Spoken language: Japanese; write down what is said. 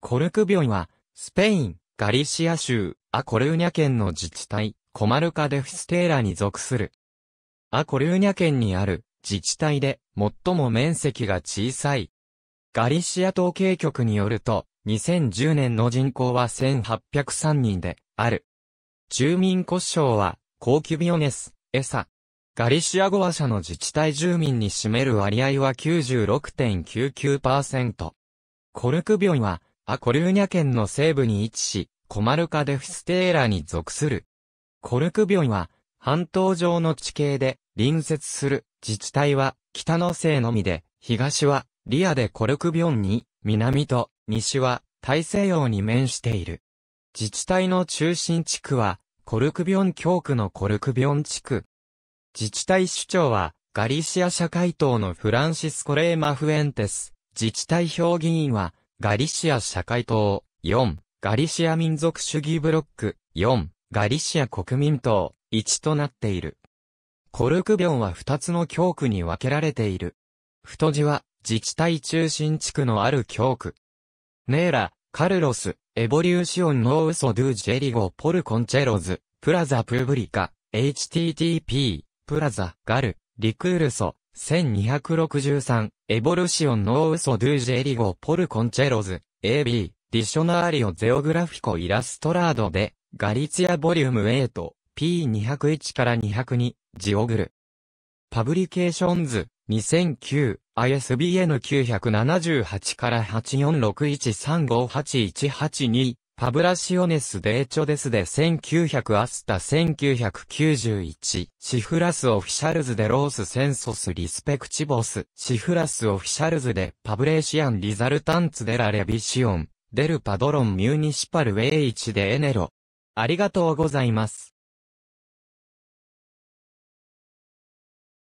コルク病は、スペイン、ガリシア州、アコルーニャ県の自治体、コマルカデフステーラに属する。アコルーニャ県にある自治体で最も面積が小さい。ガリシア統計局によると、2010年の人口は1803人である。住民骨称は、コーキュビオネス、エサ。ガリシア語話者の自治体住民に占める割合は96.99%。コルク病は、アコルーニャ県の西部に位置し、コマルカ・デフステーラに属する。コルクビョンは、半島上の地形で、隣接する自治体は、北の西のみで、東は、リアでコルクビョンに、南と、西は、大西洋に面している。自治体の中心地区は、コルクビョン教区のコルクビョン地区。自治体首長は、ガリシア社会党のフランシスコ・レーマ・フエンテス。自治体評議員は、ガリシア社会党、4、ガリシア民族主義ブロック、4、ガリシア国民党、1となっている。コルクビョンは2つの教区に分けられている。太字は、自治体中心地区のある教区。ネーラ、カルロス、エボリューシオンノーウソドゥジェリゴポルコンチェロズ、プラザプーブリカ、http、プラザ、ガル、リクールソ、1263、エボルシオンノーウソドゥジェリゴポルコンチェロズ、AB、ディショナーリオゼオグラフィコイラストラードで、ガリツィアボリューム8、P201 から202、ジオグル。パブリケーションズ、2009、ISBN 978から8 4 6 1 3 5 8 1 8 2パブラシオネス・デーチョデスで1900アスタ1991シフラス・オフィシャルズ・デ・ロース・センソス・リスペクチボスシフラス・オフィシャルズ・デ・パブレーシアン・リザルタンツ・デ・ラ・レビシオンデル・パドロン・ミューニシパル・ウェイチ・デ・エネロありがとうございます。